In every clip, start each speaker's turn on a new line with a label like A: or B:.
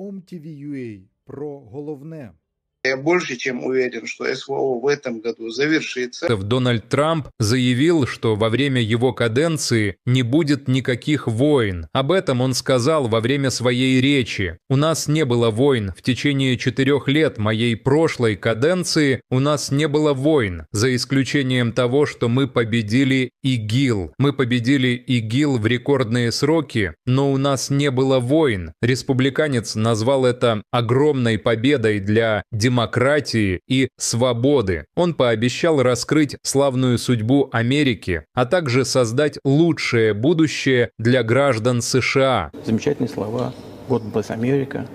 A: OMTV.ua про головне. Я больше чем уверен, что СВО в этом году завершится.
B: Дональд Трамп заявил, что во время его каденции не будет никаких войн. Об этом он сказал во время своей речи. У нас не было войн. В течение четырех лет моей прошлой каденции у нас не было войн, за исключением того, что мы победили ИГИЛ. Мы победили ИГИЛ в рекордные сроки, но у нас не было войн. Республиканец назвал это огромной победой для демократии демократии и свободы. Он пообещал раскрыть славную судьбу Америки, а также создать лучшее будущее для граждан США. Замечательные слова. Год bless Америка.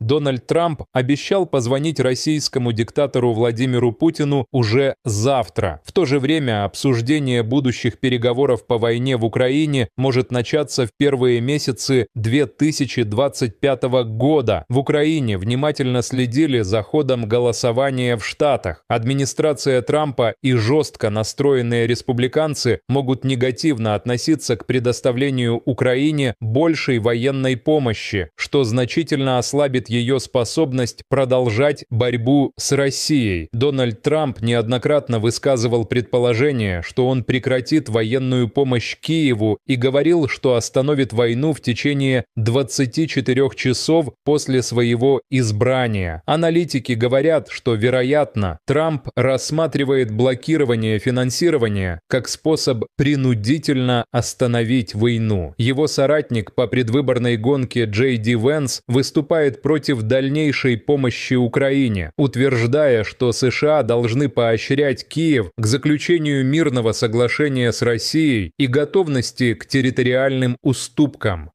B: Дональд Трамп обещал позвонить российскому диктатору Владимиру Путину уже завтра. В то же время обсуждение будущих переговоров по войне в Украине может начаться в первые месяцы 2025 года. В Украине внимательно следили за ходом голосования в Штатах. Администрация Трампа и жестко настроенные республиканцы могут негативно относиться к предоставлению Украине большей военной помощи, что значительно ослабит укрепит ее способность продолжать борьбу с Россией. Дональд Трамп неоднократно высказывал предположение, что он прекратит военную помощь Киеву и говорил, что остановит войну в течение 24 часов после своего избрания. Аналитики говорят, что, вероятно, Трамп рассматривает блокирование финансирования как способ принудительно остановить войну. Его соратник по предвыборной гонке Джей Ди Венс выступает против против дальнейшей помощи Украине, утверждая, что США должны поощрять Киев к заключению мирного соглашения с Россией и готовности к территориальным уступкам.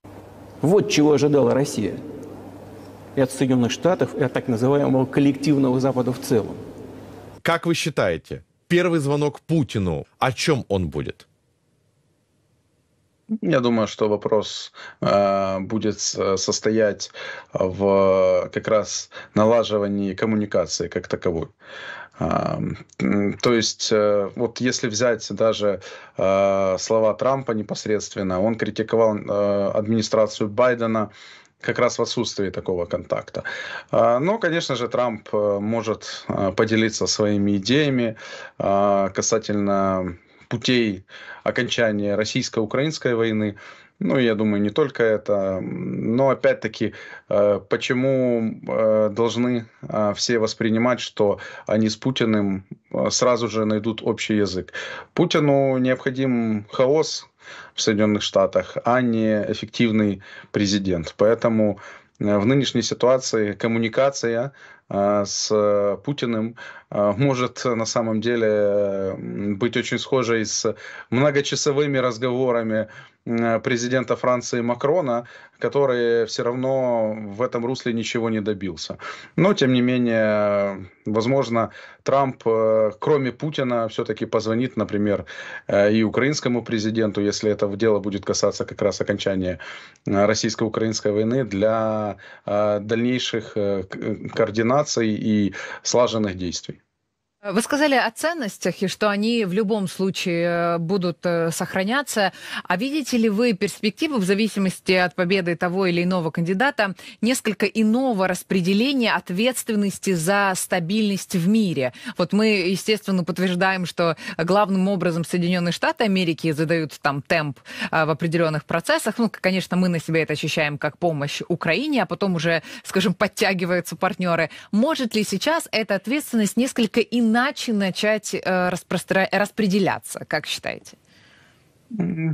C: Вот чего ожидала Россия и от Соединенных Штатов, и от так называемого коллективного Запада в целом. Как вы
A: считаете, первый звонок Путину, о чем он будет? Я думаю, что вопрос э, будет состоять в как раз налаживании коммуникации как таковой. То есть, э, вот если взять даже э, слова Трампа непосредственно, он критиковал э, администрацию Байдена как раз в отсутствии такого контакта. А, но, конечно же, Трамп может поделиться своими идеями касательно путей окончания российско-украинской войны. Ну, я думаю, не только это. Но опять-таки, э, почему э, должны э, все воспринимать, что они с Путиным сразу же найдут общий язык? Путину необходим хаос в Соединенных Штатах, а не эффективный президент. Поэтому в нынешней ситуации коммуникация Э, с э, Путиным э, может на самом деле быть очень схожей с многочасовыми разговорами президента Франции Макрона, который все равно в этом русле ничего не добился. Но, тем не менее, возможно, Трамп, кроме Путина, все-таки позвонит, например, и украинскому президенту, если это дело будет касаться как раз окончания российско-украинской войны, для дальнейших координаций координации и слаженных действий.
C: Вы сказали о ценностях и что они в любом случае э, будут э, сохраняться. А видите ли вы перспективу в зависимости от победы того или иного кандидата несколько иного распределения ответственности за стабильность в мире? Вот мы, естественно, подтверждаем, что главным образом Соединенные Штаты Америки задают там темп э, в определенных процессах. Ну, конечно, мы на себя это ощущаем как помощь Украине, а потом уже, скажем, подтягиваются партнеры. Может ли сейчас эта ответственность несколько иная? иначе начать э, распределяться, как считаете?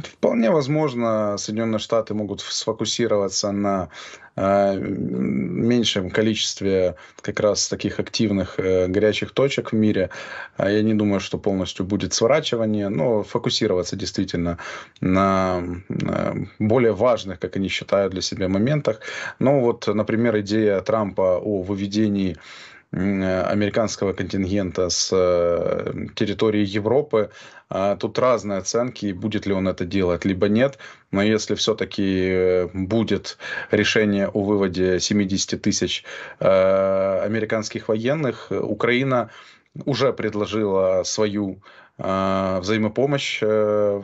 A: Вполне возможно, Соединенные Штаты могут сфокусироваться на э, меньшем количестве как раз таких активных э, горячих точек в мире. А я не думаю, что полностью будет сворачивание, но фокусироваться действительно на, на э, более важных, как они считают для себя, моментах. Но ну вот, например, идея Трампа о выведении Э, американского контингента с э, территории Европы. А тут разные оценки, будет ли он это делать, либо нет. Но если все-таки э, будет решение о выводе 70 тысяч американских военных, Украина уже предложила свою взаимопомощь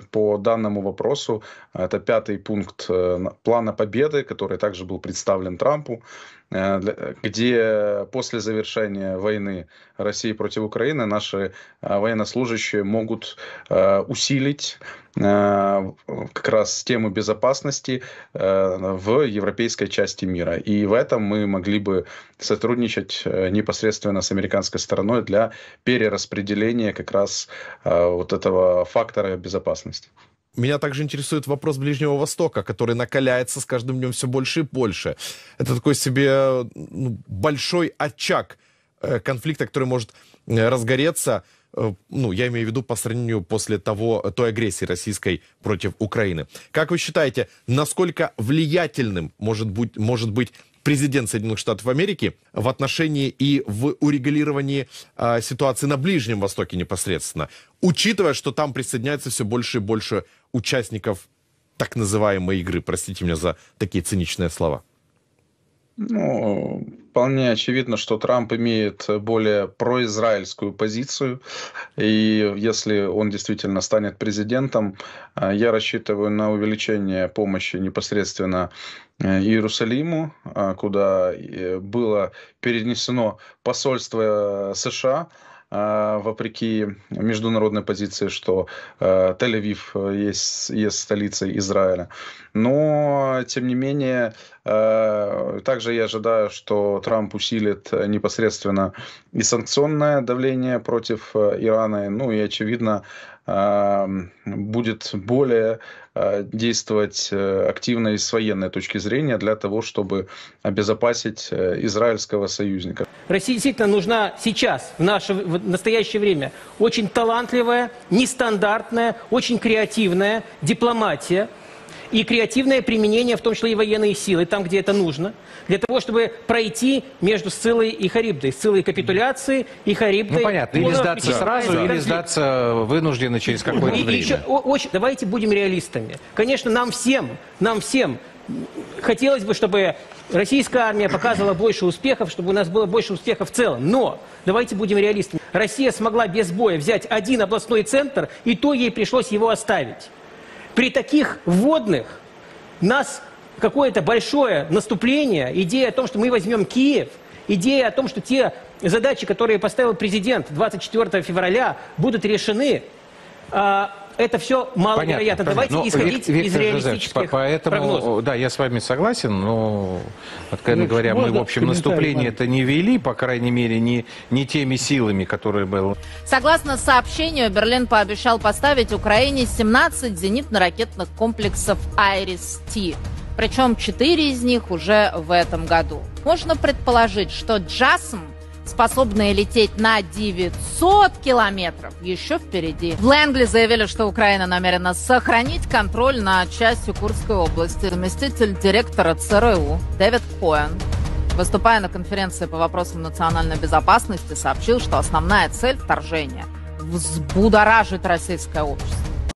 A: по данному вопросу. Это пятый пункт плана победы, который также был представлен Трампу. Э, э, где после завершения войны России против Украины наши э, военнослужащие могут усилить как раз тему безопасности в европейской части мира. И в этом мы могли бы сотрудничать непосредственно с американской стороной для перераспределения как раз вот этого фактора безопасности. Меня также интересует вопрос Ближнего Востока, который накаляется с каждым днем все больше и больше. Это такой себе ну, большой очаг э, конфликта, который может э, разгореться Э, ну, я имею в виду по сравнению после того, э, той агрессии российской против Украины. Как вы считаете, насколько влиятельным может быть, может быть президент Соединенных Штатов Америки в отношении и в урегулировании э, ситуации на Ближнем Востоке непосредственно, учитывая, что там присоединяется все больше и больше участников так называемой игры. Простите меня за такие циничные слова. Ну, вполне очевидно, что Трамп имеет более произраильскую позицию. И если он действительно станет президентом, э, я рассчитываю на увеличение помощи непосредственно э, Иерусалиму, э, куда было перенесено посольство США. А, вопреки международной позиции, что э, Тель-Авив э, есть, есть столицей Израиля. Но, тем не менее, э, также я ожидаю, что Трамп усилит непосредственно и санкционное давление против Ирана, ну и, очевидно, будет более а, действовать э, активно и с военной точки зрения для того, чтобы обезопасить э, израильского союзника.
C: России действительно нужна сейчас, в наше в настоящее время, очень талантливая, нестандартная, очень креативная дипломатия, и креативное применение, в том числе и военные силы, там, где это нужно, для того, чтобы пройти между Сцилой и Харибдой, Сцилой капитуляции и Харибдой. Ну, понятно, или сдаться сразу, да. или
A: сдаться вынужденно через какое-то время. И еще,
C: очень, давайте будем реалистами. Конечно, нам всем, нам всем хотелось бы, чтобы российская армия показывала больше успехов, чтобы у нас было больше успехов в целом. Но давайте будем реалистами. Россия смогла без боя взять один областной центр, и то ей пришлось его оставить. При таких вводных нас какое-то большое наступление, идея о том, что мы возьмем Киев, идея о том, что те задачи, которые поставил президент 24 февраля, будут решены, а, это все маловероятно. Давайте но исходить ну, Вик, из реалистических
A: поэтому, прогнозов. Да, я с вами согласен, но, откровенно ну, говоря, мы, в общем, наступление это не вели, по крайней мере, не, не теми силами, которые были.
B: Согласно сообщению, Берлин пообещал поставить Украине 17 зенитно-ракетных комплексов «Айрис-Т». Причем 4 из них уже в этом году. Можно предположить, что «Джасм» способные лететь на 900 километров, еще впереди. В Лэнгли заявили, что Украина намерена сохранить контроль над частью Курской области. Заместитель директора ЦРУ Дэвид Коэн
C: выступая на конференции по вопросам национальной безопасности, сообщил, что основная цель вторжения – взбудоражить российское общество.